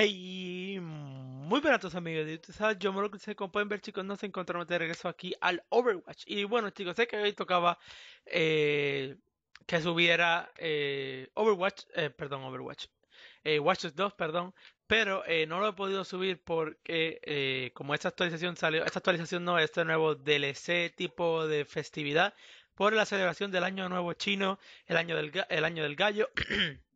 Hey, muy buenas amigos de YouTube. Yo me lo que como pueden ver chicos, nos encontramos de regreso aquí al Overwatch. Y bueno chicos, sé que hoy tocaba eh, que subiera eh, Overwatch, eh, perdón Overwatch, Watch 2, perdón. Pero no lo he podido subir porque como esta actualización salió, esta actualización no, este nuevo DLC tipo de festividad por la celebración del año nuevo chino, el año del gallo.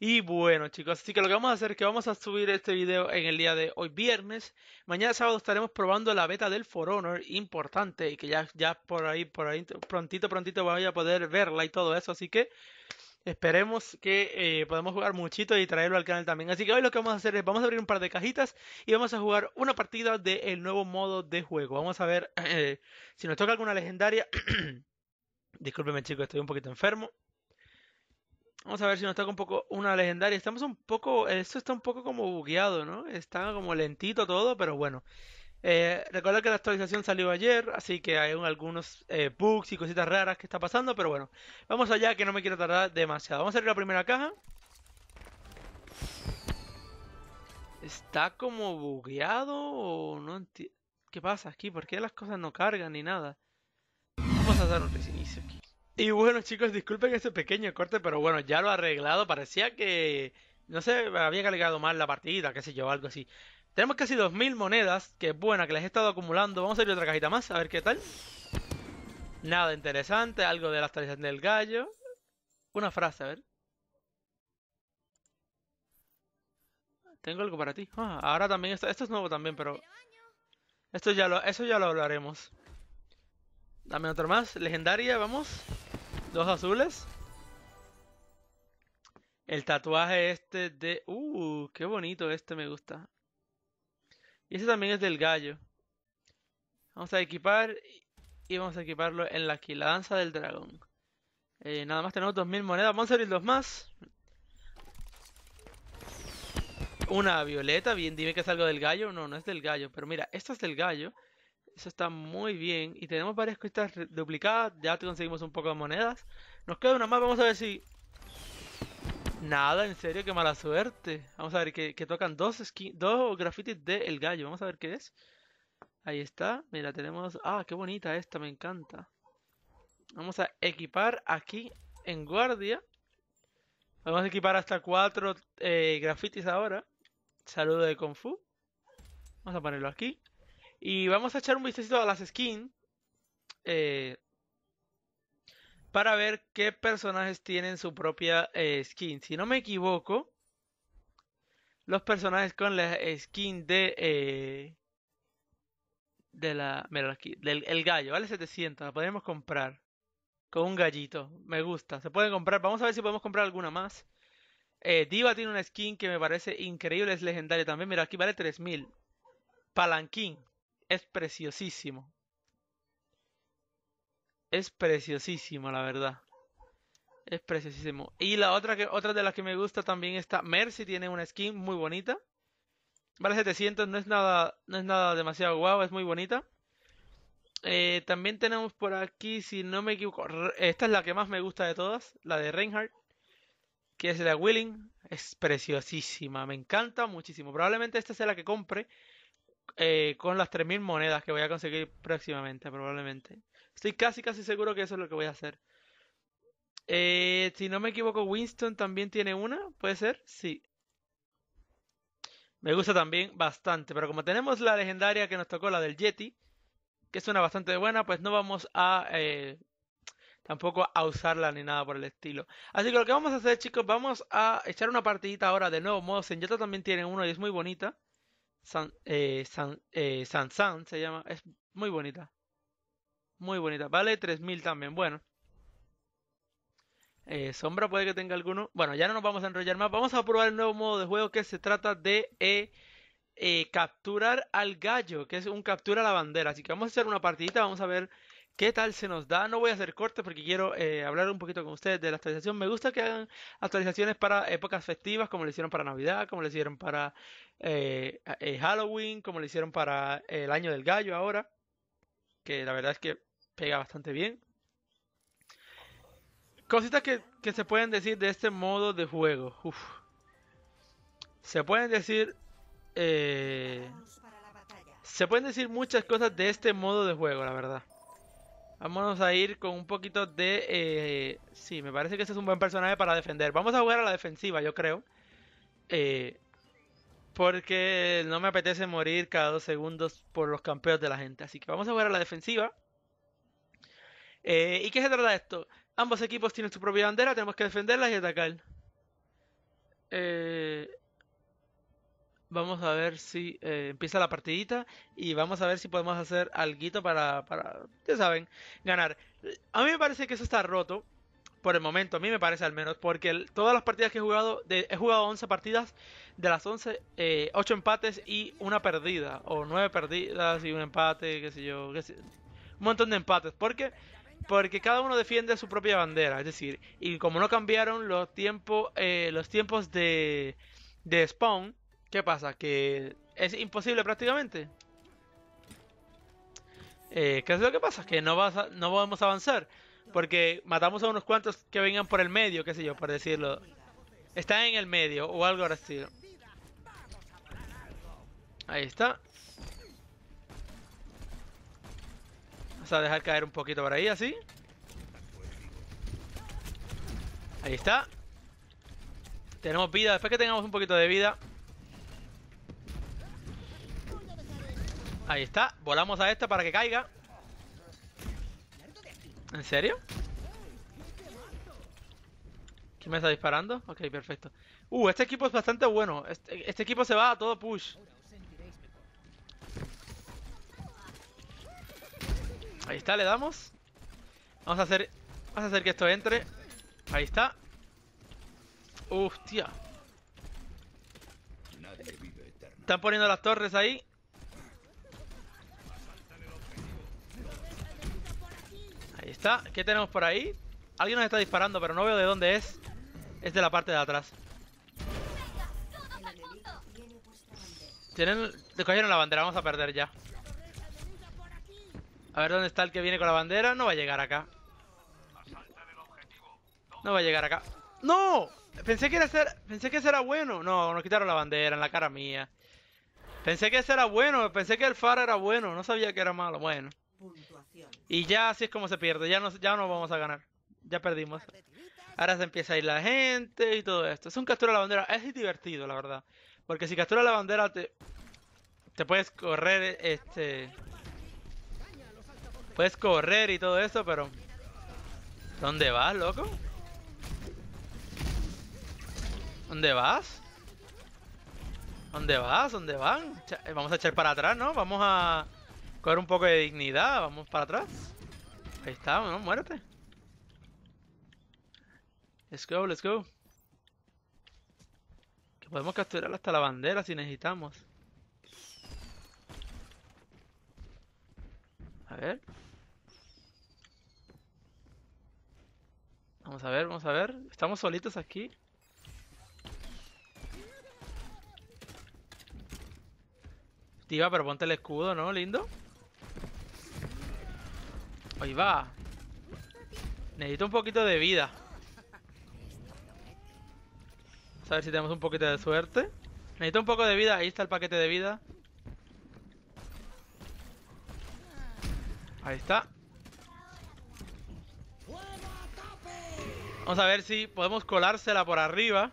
Y bueno chicos, así que lo que vamos a hacer es que vamos a subir este video en el día de hoy viernes. Mañana sábado estaremos probando la beta del For Honor, importante, y que ya, ya por ahí, por ahí, prontito, prontito voy a poder verla y todo eso. Así que Esperemos que eh, podamos jugar muchito y traerlo al canal también. Así que hoy lo que vamos a hacer es, vamos a abrir un par de cajitas y vamos a jugar una partida del nuevo modo de juego. Vamos a ver eh, si nos toca alguna legendaria. Discúlpeme chicos, estoy un poquito enfermo. Vamos a ver si nos toca un poco una legendaria. Estamos un poco. Esto está un poco como bugueado, ¿no? Está como lentito todo, pero bueno. Eh, recuerda que la actualización salió ayer, así que hay algunos eh, bugs y cositas raras que está pasando, pero bueno. Vamos allá, que no me quiero tardar demasiado. Vamos a abrir la primera caja. Está como bugueado o no entiendo. ¿Qué pasa aquí? ¿Por qué las cosas no cargan ni nada? Vamos a dar un reinicio aquí. Y bueno, chicos, disculpen este pequeño corte, pero bueno, ya lo he arreglado. Parecía que, no sé, había cargado mal la partida, qué sé yo, algo así. Tenemos casi 2000 monedas, que buena, que las he estado acumulando. Vamos a ir otra cajita más, a ver qué tal. Nada interesante, algo de la actualización del gallo. Una frase, a ver. Tengo algo para ti. Ah, ahora también, esto es nuevo también, pero... Esto ya lo, eso ya lo hablaremos. Dame otro más, legendaria, vamos. Dos azules. El tatuaje este de... Uh, qué bonito este me gusta. Y este también es del gallo. Vamos a equipar y vamos a equiparlo en la aquí, la danza del dragón. Eh, nada más tenemos 2000 monedas, vamos a abrir dos más. Una violeta, bien, dime que es algo del gallo. No, no es del gallo, pero mira, esta es del gallo. Eso está muy bien. Y tenemos varias cuestas duplicadas. Ya conseguimos un poco de monedas. Nos queda una más. Vamos a ver si... Nada, en serio, qué mala suerte. Vamos a ver que, tocan dos, dos grafitis de El Gallo. Vamos a ver qué es. Ahí está. Mira, tenemos... Ah, qué bonita esta, me encanta. Vamos a equipar aquí en guardia. Vamos a equipar hasta cuatro eh, grafitis ahora. Saludo de Kung Fu. Vamos a ponerlo aquí. Y vamos a echar un vistazo a las skins. Eh, para ver qué personajes tienen su propia eh, skin. Si no me equivoco, los personajes con la skin de. Eh, de la. Mira, aquí, del el gallo, vale 700. La podemos comprar. Con un gallito. Me gusta. Se puede comprar. Vamos a ver si podemos comprar alguna más. Diva tiene una skin que me parece increíble. Es legendaria también. Mira, aquí vale 3000. Palanquín es preciosísimo. Es preciosísimo, la verdad. Es preciosísimo. Y la otra, que, otra de las que me gusta también está Mercy, tiene una skin muy bonita. Vale 700, no es nada, no es nada demasiado guau, es muy bonita. Eh, también tenemos por aquí, si no me equivoco, esta es la que más me gusta de todas, la de Reinhardt, que es la Willing. Es preciosísima, me encanta muchísimo. Probablemente esta sea la que compre eh, con las 3.000 monedas que voy a conseguir próximamente, probablemente. Estoy casi, casi seguro que eso es lo que voy a hacer. Eh, si no me equivoco, Winston también tiene una, ¿puede ser? Sí. Me gusta también bastante, pero como tenemos la legendaria que nos tocó, la del Yeti, que es una bastante buena, pues no vamos a eh, tampoco a usarla ni nada por el estilo. Así que lo que vamos a hacer, chicos, vamos a echar una partidita ahora de nuevo modo En también tiene una y es muy bonita. San, eh, San, Sansan eh, se llama. Es muy bonita. Muy bonita. Vale 3.000 también. Bueno. Eh, sombra puede que tenga alguno. Bueno, ya no nos vamos a enrollar más. Vamos a probar el nuevo modo de juego que se trata de eh, capturar al gallo, que es un captura la bandera. Así que vamos a hacer una partidita. Vamos a ver qué tal se nos da. No voy a hacer corte porque quiero eh, hablar un poquito con ustedes de la actualización. Me gusta que hagan actualizaciones para épocas festivas, como le hicieron para Navidad, como le hicieron para eh, eh, Halloween, como lo hicieron para el Año del Gallo ahora, que la verdad es que pega bastante bien. Cositas que, se pueden decir de este modo de juego. Se pueden decir... se pueden decir muchas cosas de este modo de juego, la verdad. Vámonos a ir con un poquito de... Eh, sí, me parece que ese es un buen personaje para defender. Vamos a jugar a la defensiva, yo creo. Eh, porque no me apetece morir cada dos segundos por los campeos de la gente. Así que vamos a jugar a la defensiva. Eh, ¿Y qué se trata de esto? Ambos equipos tienen su propia bandera, tenemos que defenderla y atacar. Eh, Vamos a ver si eh, empieza la partidita y vamos a ver si podemos hacer algo para, para, ya saben, ganar. A mí me parece que eso está roto por el momento, a mí me parece al menos, porque todas las partidas que he jugado, he jugado 11 partidas, de las 11, eh, 8 empates y una perdida, o 9 perdidas y un empate, qué sé yo, un montón de empates, porque porque cada uno defiende su propia bandera, es decir, y como no cambiaron los tiempos eh, los tiempos de, de spawn, ¿Qué pasa? Que es imposible prácticamente. Eh, ¿Qué es lo que pasa? Que no, vas no vamos avanzar. Porque matamos a unos cuantos que vengan por el medio, qué sé yo, por decirlo. Está en el medio o algo así. Ahí está. Vamos a dejar caer un poquito por ahí, así. Ahí está. Tenemos vida. Después que tengamos un poquito de vida, Ahí está, volamos a esta para que caiga ¿En serio? ¿Quién me está disparando? Ok, perfecto Uh, este equipo es bastante bueno este, este, equipo se va a todo push Ahí está, le damos Vamos a hacer Vamos a hacer que esto entre Ahí está Hostia Están poniendo las torres ahí Ahí está. ¿Qué tenemos por ahí? Alguien nos está disparando, pero no veo de dónde es. Es de la parte de atrás. Tienen... Cogieron la bandera, vamos a perder ya. A ver dónde está el que viene con la bandera. No va a llegar acá. No va a llegar acá. ¡No! Pensé que, era pensé que ese era bueno. No, nos quitaron la bandera en la cara mía. Pensé que ese era bueno. Pensé que el faro era bueno. No sabía que era malo. Bueno. Y ya así es como se pierde, ya no, ya no vamos a ganar. Ya perdimos. Ahora se empieza a ir la gente y todo esto. Es un captura la bandera, es divertido, la verdad. Porque si captura la bandera te, te puedes correr, este... Puedes correr y todo eso, pero... ¿Dónde vas, loco? ¿Dónde vas? ¿Dónde vas? ¿Dónde van? Vamos a echar para atrás, ¿no? Vamos a... Coger un poco de dignidad, vamos para atrás. Ahí está, no, muérete. Let's go, let's go. Que podemos capturar hasta la bandera si necesitamos. A ver. Vamos a ver, vamos a ver. Estamos solitos aquí. Tiva, pero ponte el escudo, ¿no? Lindo. Ahí va. Necesito un poquito de vida. Vamos a ver si tenemos un poquito de suerte. Necesito un poco de vida. Ahí está el paquete de vida. Ahí está. Vamos a ver si podemos colársela por arriba.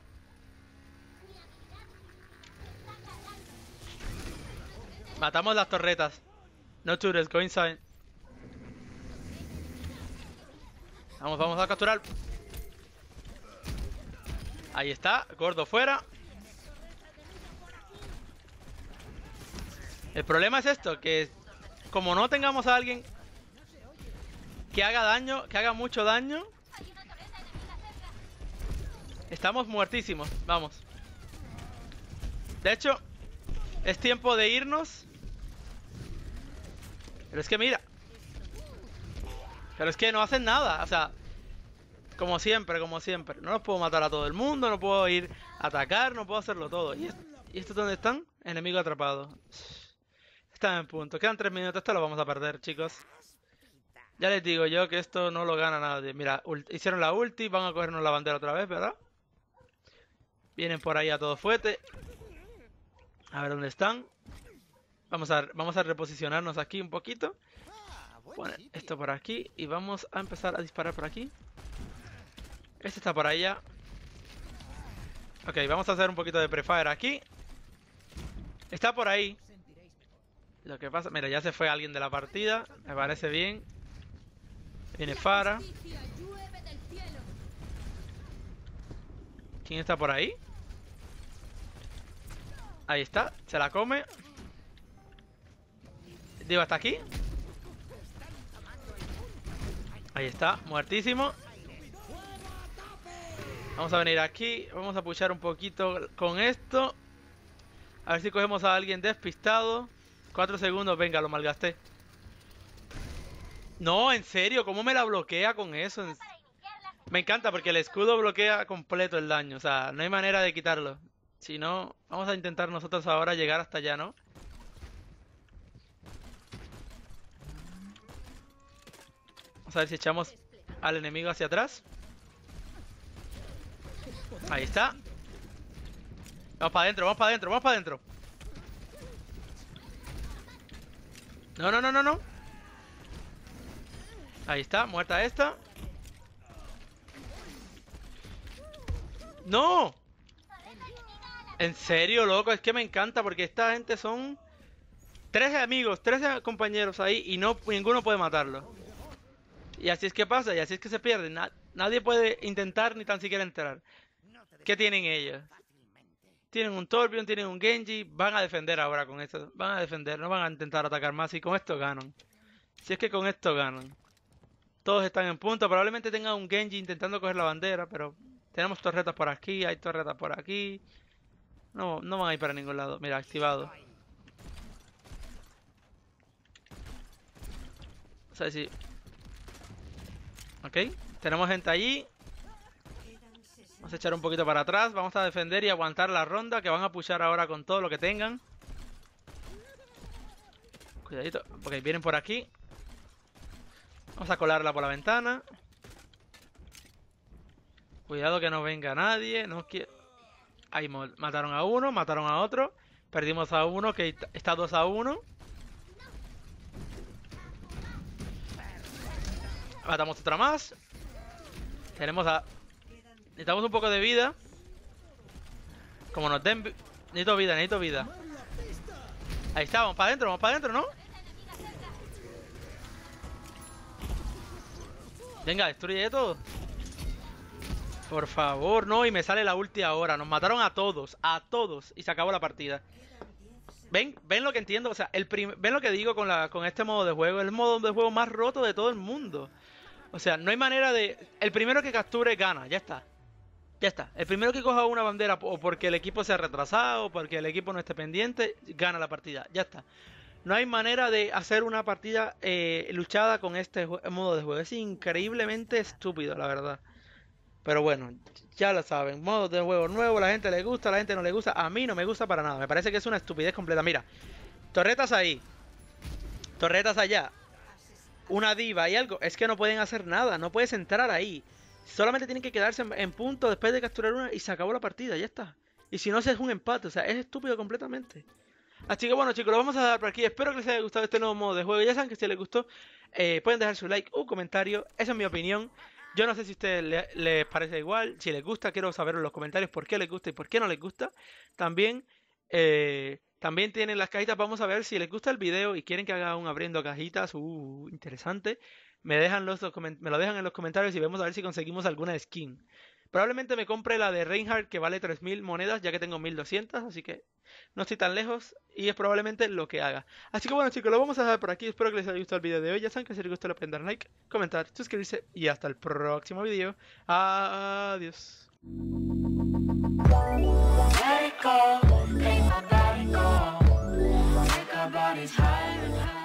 Matamos las torretas. No chures, go inside. Vamos, vamos a capturar. Ahí está, gordo fuera. El problema es esto, que como no tengamos a alguien que haga daño, que haga mucho daño, estamos muertísimos, vamos. De hecho, es tiempo de irnos. Pero es que mira, pero es que no hacen nada, o sea, como siempre, como siempre. No los puedo matar a todo el mundo, no puedo ir a atacar, no puedo hacerlo todo. ¿Y, esto dónde están? Enemigo atrapado. Están en punto. Quedan tres minutos, esto lo vamos a perder, chicos. Ya les digo yo que esto no lo gana nadie. Mira, hicieron la ulti, van a cogernos la bandera otra vez, ¿verdad? Vienen por ahí a todo fuerte. A ver dónde están. Vamos a, vamos a reposicionarnos aquí un poquito esto por aquí y vamos a empezar a disparar por aquí. Este está por allá. Ok, vamos a hacer un poquito de prefire aquí. Está por ahí. Lo que pasa... Mira, ya se fue alguien de la partida. Me parece bien. Viene Fara. ¿Quién está por ahí? Ahí está. Se la come. Digo, hasta aquí. Ahí está, muertísimo. Vamos a venir aquí, vamos a puchar un poquito con esto. A ver si cogemos a alguien despistado. Cuatro segundos, venga, lo malgasté. No, en serio, ¿cómo me la bloquea con eso? Me encanta porque el escudo bloquea completo el daño, o sea, no hay manera de quitarlo. Si no, vamos a intentar nosotros ahora llegar hasta allá, ¿no? Vamos a ver si echamos al enemigo hacia atrás. Ahí está. Vamos para adentro, vamos para adentro, vamos para adentro. No, no, no, no, no. Ahí está, muerta esta. ¡No! En serio, loco, es que me encanta porque esta gente son... tres amigos, tres compañeros ahí y no ninguno puede matarlo. Y así es que pasa, y así es que se pierden. nadie puede intentar ni tan siquiera entrar. ¿Qué tienen ellos? Tienen un Torbjorn, tienen un Genji. Van a defender ahora con esto. Van a defender, no van a intentar atacar más. Y con esto ganan. Si es que con esto ganan. Todos están en punto. Probablemente tengan un Genji intentando coger la bandera, pero tenemos torretas por aquí, hay torretas por aquí. No, no van a ir para ningún lado. Mira, activado. O sea, si Ok, tenemos gente allí. Vamos a echar un poquito para atrás. Vamos a defender y aguantar la ronda que van a pushar ahora con todo lo que tengan. Cuidadito. Ok, vienen por aquí. Vamos a colarla por la ventana. Cuidado que no venga nadie. No Ahí mataron a uno, mataron a otro. Perdimos a uno, que está 2 a 1. Matamos ah, otra más. Tenemos a... Necesitamos un poco de vida. Como nos den... Necesito vida, necesito vida. Ahí está, vamos para adentro, vamos para adentro, ¿no? Venga, destruye todo. Por favor, no, y me sale la ulti ahora. Nos mataron a todos, a todos, y se acabó la partida. Ven, ven lo que entiendo, o sea, el ven lo que digo con, la, con este modo de juego. El modo de juego más roto de todo el mundo. O sea, no hay manera de. El primero que capture gana, ya está. Ya está. El primero que coja una bandera, o porque el equipo se ha retrasado, o porque el equipo no esté pendiente, gana la partida. Ya está. No hay manera de hacer una partida eh, luchada con este modo de juego. Es increíblemente estúpido, la verdad. Pero bueno, ya lo saben. Modo de juego nuevo, la gente le gusta, la gente no le gusta. A mí no me gusta para nada. Me parece que es una estupidez completa. Mira, torretas ahí. Torretas allá una diva y algo, es que no pueden hacer nada, no puedes entrar ahí. Solamente tienen que quedarse en, punto después de capturar una y se acabó la partida, ya está. Y si no, se es un empate, o sea, es estúpido completamente. Así que bueno chicos, lo vamos a dar por aquí. Espero que les haya gustado este nuevo modo de juego. Ya saben que si les gustó, eh, pueden dejar su like, o comentario. Esa es mi opinión. Yo no sé si a ustedes les parece igual. Si les gusta, quiero saber en los comentarios por qué les gusta y por qué no les gusta. También, eh, también tienen las cajitas, vamos a ver si les gusta el video y quieren que haga un abriendo cajitas, uh, interesante. Me, dejan los, me lo dejan en los comentarios y vemos a ver si conseguimos alguna skin. Probablemente me compre la de Reinhardt que vale 3.000 monedas ya que tengo 1.200, así que no estoy tan lejos y es probablemente lo que haga. Así que bueno chicos, lo vamos a dejar por aquí, espero que les haya gustado el video de hoy. Ya saben que si les gustó le pueden dar like, comentar, suscribirse y hasta el próximo video. Adiós. Take our bodies higher and higher